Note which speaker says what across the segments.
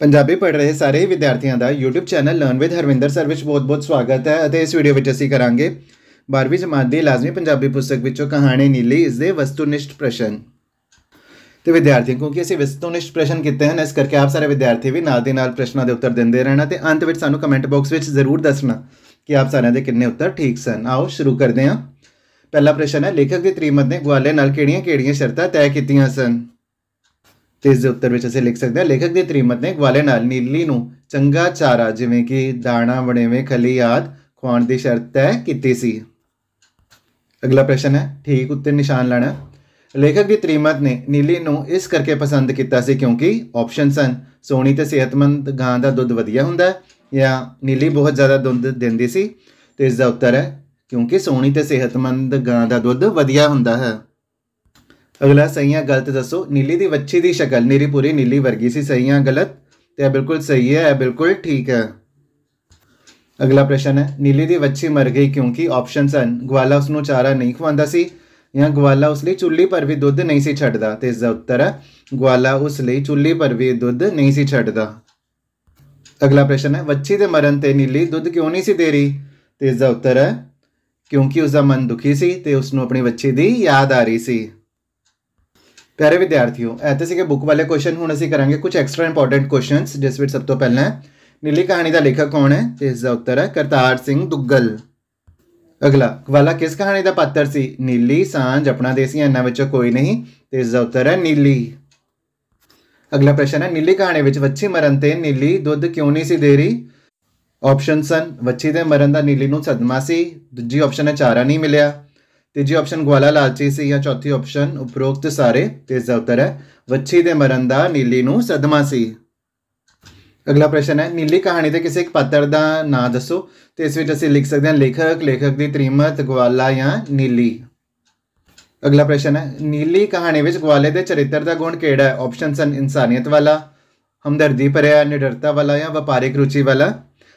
Speaker 1: ਪੰਜਾਬੀ ਪੜ੍ਹ ਰਹੇ ਸਾਰੇ ਵਿਦਿਆਰਥੀਆਂ ਦਾ YouTube channel learn with Harvinder sir ਵਿੱਚ ਬਹੁਤ-ਬਹੁਤ ਸਵਾਗਤ ਹੈ ਅਤੇ ਇਸ ਵੀਡੀਓ ਵਿੱਚ ਅਸੀਂ ਕਰਾਂਗੇ 12ਵੀਂ ਜਮਾਤ ਦੀ ਲਾਜ਼ਮੀ ਪੰਜਾਬੀ ਪੁਸਤਕ ਵਿੱਚੋਂ ਕਹਾਣੀ ਨੀਲੀ ਇਸ ਦੇ ਵਸਤੂਨਿਸ਼ਟ ਪ੍ਰਸ਼ਨ ਤੇ ਵਿਦਿਆਰਥੀਆਂ ਕਿਉਂਕਿ ਅਸੀਂ ਵਸਤੂਨਿਸ਼ਟ ਪ੍ਰਸ਼ਨ ਕੀਤੇ ਹਨ ਇਸ ਕਰਕੇ ਆਪ ਸਾਰੇ ਵਿਦਿਆਰਥੀ ਵੀ ਨਾਲ ਦੇ ਨਾਲ ਪ੍ਰਸ਼ਨਾਂ ਦੇ ਉੱਤਰ ਦਿੰਦੇ ਰਹਿਣਾ ਤੇ ਅੰਤ ਵਿੱਚ ਸਾਨੂੰ ਕਮੈਂਟ ਬਾਕਸ ਵਿੱਚ ਜ਼ਰੂਰ ਦੱਸਣਾ ਕਿ ਆਪ ਸਾਰਿਆਂ ਦੇ ਕਿੰਨੇ ਉੱਤਰ ਠੀਕ ਸਨ ਆਓ ਸ਼ੁਰੂ ਕਰਦੇ ਹਾਂ ਪਹਿਲਾ ਪ੍ਰਸ਼ਨ ਹੈ ਲੇਖਕ ਦੇ ਤ੍ਰੀਮਤ ਨੇ ਗਵਾਲੇ ਨਾਲ ਕਿਹੜੀਆਂ-ਕਿਹੜੀਆਂ ਸ਼ਰਤਾਂ ਤੈਅ ਕੀਤੀਆਂ ਸਨ ਤੇ ਇਸ ਦੇ ਉੱਤਰ ਵਿੱਚ ਅਸੀਂ ਲਿਖ ਸਕਦੇ ਹਾਂ ਲੇਖਕ ਦੇ ਤ੍ਰਿਮਤ ਨੇ ਗਵਾਲੇ ਨਾਲ ਨੀਲੀ ਨੂੰ ਚੰਗਾ ਚਾਰਾ ਜਿਵੇਂ ਕਿ ਦਾਣਾ ਬਣੇਵੇਂ ਖਲੀ ਆਦ ਖਵਾਉਣ ਦੀ ਸ਼ਰਤ ਹੈ ਕੀਤੀ ਸੀ ਅਗਲਾ ਪ੍ਰਸ਼ਨ ਹੈ ਠੀਕ ਉੱਤੇ ਨਿਸ਼ਾਨ ਲਾਣਾ ਲੇਖਕ ਦੀ ਤ੍ਰਿਮਤ ਨੇ ਨੀਲੀ ਨੂੰ ਇਸ ਕਰਕੇ ਪਸੰਦ ਕੀਤਾ ਸੀ ਕਿਉਂਕਿ ਆਪਸ਼ਨ ਸਨ ਸੋਹਣੀ ਤੇ ਸਿਹਤਮੰਦ ਗਾਂ ਦਾ ਦੁੱਧ ਵਧੀਆ ਹੁੰਦਾ ਹੈ ਜਾਂ ਨੀਲੀ ਬਹੁਤ ਜ਼ਿਆਦਾ ਦੁੱਧ ਦਿੰਦੀ ਸੀ ਤੇ ਇਸ ਦਾ ਉੱਤਰ ਹੈ ਕਿਉਂਕਿ ਸੋਹਣੀ ਤੇ ਸਿਹਤਮੰਦ ਗਾਂ ਦਾ ਦੁੱਧ ਵਧੀਆ ਹੁੰਦਾ ਹੈ ਅਗਲਾ ਸਹੀਆਂ ਗਲਤ ਦੱਸੋ ਨੀਲੀ ਦੀ ਵੱਛੀ ਦੀ ਸ਼ਕਲ ਨੀਰੀ ਪੂਰੀ ਨੀਲੀ ਵਰਗੀ ਸੀ ਸਹੀਆਂ ਗਲਤ ਤੇ ਇਹ ਬਿਲਕੁਲ ਸਹੀ ਹੈ ਇਹ ਬਿਲਕੁਲ ਠੀਕ ਹੈ ਅਗਲਾ ਪ੍ਰਸ਼ਨ ਹੈ ਨੀਲੀ ਦੀ ਵੱਛੀ ਮਰ ਗਈ ਕਿਉਂਕਿ ਆਪਸ਼ਨਸ ਹਨ ਗਵਾਲਾ ਉਸ ਨੂੰ ਚਾਰਾ ਨਹੀਂ ਖਵਾਉਂਦਾ ਸੀ ਜਾਂ ਗਵਾਲਾ ਉਸ ਲਈ ਚੁੱਲ੍ਹੀ ਪਰ ਵੀ ਦੁੱਧ ਨਹੀਂ ਸੀ ਛੱਡਦਾ ਤੇ ਇਸ ਦਾ ਉੱਤਰ ਹੈ ਗਵਾਲਾ ਉਸ ਲਈ ਚੁੱਲ੍ਹੀ ਪਰ ਵੀ ਦੁੱਧ ਨਹੀਂ ਸੀ ਛੱਡਦਾ ਅਗਲਾ ਪ੍ਰਸ਼ਨ ਹੈ ਵੱਛੀ ਦੇ ਮਰਨ ਤੇ ਨੀਲੀ ਦੁੱਧ ਕਿਉਂ ਨਹੀਂ ਸੀ ਦੇ ਰਹੀ ਤੇ ਇਸ ਦਾ ਉੱਤਰ ਹੈ ਕਿਉਂਕਿ ਉਸ ਦਾ ਮਨ ਦੁਖੀ ਸੀ ਤੇ ਉਸ ਨੂੰ ਆਪਣੀ ਵੱਛੀ ਦੀ ਯਾਦ ਆ ਰਹੀ ਸੀ ਪਿਆਰੇ ਵਿਦਿਆਰਥੀਓ ਇਹ ਤੇ ਸੀਗੇ ਬੁੱਕ ਵਾਲੇ ਕੁਐਸਚਨ ਹੁਣ ਅਸੀਂ ਕਰਾਂਗੇ ਕੁਝ ਐਕਸਟਰਾ ਇੰਪੋਰਟੈਂਟ ਕੁਐਸਚਨਸ ਜਿਸ ਵਿੱਚ ਸਭ ਤੋਂ ਪਹਿਲਾਂ ਹੈ ਨੀਲੀ ਕਹਾਣੀ ਦਾ ਲੇਖਕ ਕੌਣ ਹੈ ਤੇ ਇਸ ਦਾ ਉੱਤਰ ਹੈ ਕਰਤਾਰ ਸਿੰਘ ਦੁੱਗਲ ਅਗਲਾ ਕਵਾਲਾ ਕਿਸ ਕਹਾਣੀ ਦਾ ਪਾਤਰ ਸੀ ਨੀਲੀ ਸਾਂਝ ਆਪਣਾ ਦੇਸੀ ਐਨਾ ਵਿੱਚੋਂ ਕੋਈ ਨਹੀਂ ਤੇ ਇਸ ਦਾ ਉੱਤਰ ਹੈ ਨੀਲੀ ਅਗਲਾ ਪ੍ਰਸ਼ਨ ਹੈ ਨੀਲੀ ਕਹਾਣੀ ਵਿੱਚ ਵੱਛੀ ਮਰਨ ਤੇ ਨੀਲੀ ਦੁੱਧ ਕਿਉਂ ਨਹੀਂ ਸੀ ਦੇ ਰਹੀ ਆਪਸ਼ਨਸ ਹਨ ਵੱਛੀ ਦੇ ਮਰਨ ਦਾ ਨੀਲੀ ਨੂੰ ਸਦਮਾ ਸੀ ਦੂਜੀ ਆਪਸ਼ਨ ਹੈ ਚਾਰਾ ਨਹੀਂ ਮਿਲਿਆ ਤੀਜੀ ਆਪਸ਼ਨ ਗਵਾਲਾ ਲਾਲਚੀ ਸੀ ਜਾਂ ਚੌਥੀ ਆਪਸ਼ਨ ਉਪਰੋਕਤ ਸਾਰੇ ਤੇ ਇਸ ਦਾ ਉੱਤਰ ਹੈ ਵੱਛੀ ਦੇ ਮਰਨ ਦਾ ਨੀਲੀ ਨੂੰ ਸਦਮਾ ਸੀ ਅਗਲਾ ਪ੍ਰਸ਼ਨ ਹੈ ਨੀਲੀ ਕਹਾਣੀ ਦੇ ਕਿਸੇ ਇੱਕ ਪਾਤਰ ਦਾ ਨਾਮ ਦੱਸੋ ਤੇ ਇਸ ਵਿੱਚ ਅਸੀਂ ਲਿਖ ਸਕਦੇ ਹਾਂ ਲੇਖਕ ਲੇਖਕ ਦੀ ਤ੍ਰਿਮਤ ਗਵਾਲਾ ਜਾਂ ਨੀਲੀ ਅਗਲਾ ਪ੍ਰਸ਼ਨ ਹੈ ਨੀਲੀ ਕਹਾਣੀ ਵਿੱਚ ਗਵਾਲੇ ਦੇ ਚਰਿੱਤਰ ਦਾ ਗੁਣ ਕਿਹੜਾ ਹੈ ਆਪਸ਼ਨਸ ਹਨ ਇਨਸਾਨੀਅਤ ਵਾਲਾ ਹਮਦਰਦੀ ਭਰਿਆ ਨਿਡਰਤਾ ਵਾਲਾ ਜਾਂ ਵਪਾਰਿਕ ਰੁਚੀ ਵਾਲਾ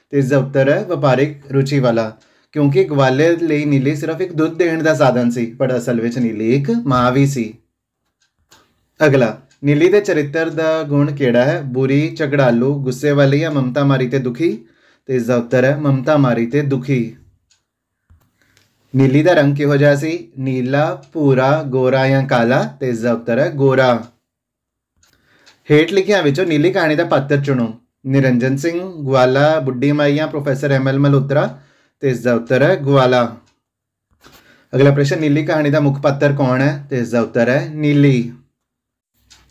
Speaker 1: ਤੇ ਇਸ ਦਾ ਉੱਤਰ ਹੈ ਵਪਾਰਿਕ ਰੁਚੀ ਵਾਲਾ ਕਿਉਂਕਿ ਗਵਾਲੇ ਲਈ ਨੀਲੀ ਸਿਰਫ ਇੱਕ ਦੁੱਧ ਦੇਣ ਦਾ ਸਾਧਨ ਸੀ ਪਰ ਅਸਲ ਵਿੱਚ ਨੀਲੀ ਇੱਕ ਮਾਂ ਵੀ ਸੀ ਅਗਲਾ ਨੀਲੀ ਦੇ ਚਰਿੱਤਰ ਦਾ ਗੁਣ ਕਿਹੜਾ ਹੈ ਬੁਰੀ ਝਗੜਾਲੂ ਗੁੱਸੇ ਵਾਲੀ ਜਾਂ ਮਮਤਾ ਮਾਰੀ ਤੇ ਦੁਖੀ ਤੇ ਇਸ ਦਾ ਉੱਤਰ ਹੈ ਮਮਤਾ ਮਾਰੀ ਤੇ ਦੁਖੀ ਨੀਲੀ ਦਾ ਰੰਗ ਕਿਹੋ ਜਿਹਾ ਸੀ ਨੀਲਾ ਪੂਰਾ ਗੋਰਾ ਜਾਂ ਕਾਲਾ ਤੇ ਇਸ ਦਾ ਉੱਤਰ ਹੈ ਗੋਰਾ ਹੇਠ ਲਿਖਿਆਂ ਵਿੱਚੋਂ ਨੀਲੀ ਕਹਾਣੀ ਦਾ ਪਾਤਰ ਚੁਣੋ ਨਿਰੰਜਨ ਸਿੰਘ ਗਵਾਲਾ ਬੁੱਢੀ ਮਾਈ ਜਾਂ ਪ੍ਰੋਫੈਸਰ ਐਲ ਮਲੋਤਰਾ ਤੇ ਇਸ ਦਾ ਉੱਤਰ ਹੈ ਗਵਾਲਾ ਅਗਲਾ ਪ੍ਰਸ਼ਨ ਨੀਲੀ ਕਹਾਣੀ ਦਾ ਮੁੱਖ ਪਾਤਰ ਕੌਣ ਹੈ ਤੇ ਇਸ ਦਾ ਉੱਤਰ ਹੈ ਨੀਲੀ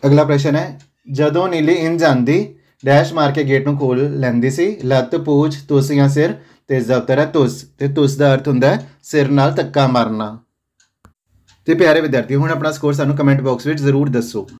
Speaker 1: ਅਗਲਾ ਪ੍ਰਸ਼ਨ ਹੈ ਜਦੋਂ ਨੀਲੀ ਇਨ ਜਾਂਦੀ ਡੈਸ਼ ਮਾਰ ਕੇ ਗੇਟ ਨੂੰ ਖੋਲ ਲੈਂਦੀ ਸੀ ਲੱਤ ਪੂਛ ਤੁਸੀਆਂ ਸਿਰ ਤੇ ਇਸ ਦਾ ਉੱਤਰ ਹੈ ਤੁਸ ਤੇ ਤੁਸ ਦਾ ਅਰਥ ਹੁੰਦਾ ਹੈ ਸਿਰ ਨਾਲ ਧੱਕਾ ਮਾਰਨਾ ਤੇ ਪਿਆਰੇ ਵਿਦਿਆਰਥੀ ਹੁਣ ਆਪਣਾ ਸਕੋਰ ਸਾਨੂੰ ਕਮੈਂਟ ਬਾਕਸ ਵਿੱਚ ਜ਼ਰੂਰ ਦੱਸੋ